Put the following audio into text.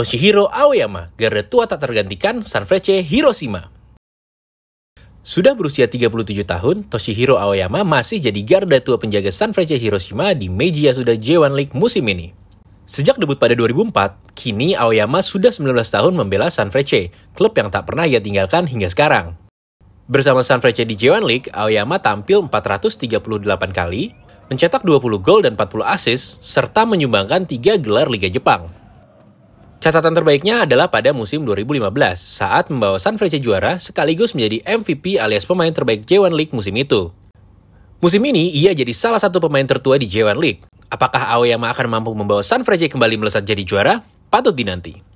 Toshihiro Aoyama, garda tua tak tergantikan Sanfrecce Hiroshima. Sudah berusia 37 tahun, Toshihiro Aoyama masih jadi garda tua penjaga Sanfrecce Hiroshima di Meiji Yasuda J1 League musim ini. Sejak debut pada 2004, kini Aoyama sudah 19 tahun membela Sanfrecce, klub yang tak pernah ia tinggalkan hingga sekarang. Bersama Sanfrecce di J1 League, Aoyama tampil 438 kali, mencetak 20 gol dan 40 assist, serta menyumbangkan 3 gelar Liga Jepang. Catatan terbaiknya adalah pada musim 2015 saat membawa San Frece juara sekaligus menjadi MVP alias pemain terbaik J1 League musim itu. Musim ini ia jadi salah satu pemain tertua di J1 League. Apakah Aoyama akan mampu membawa San Frece kembali melesat jadi juara? Patut dinanti.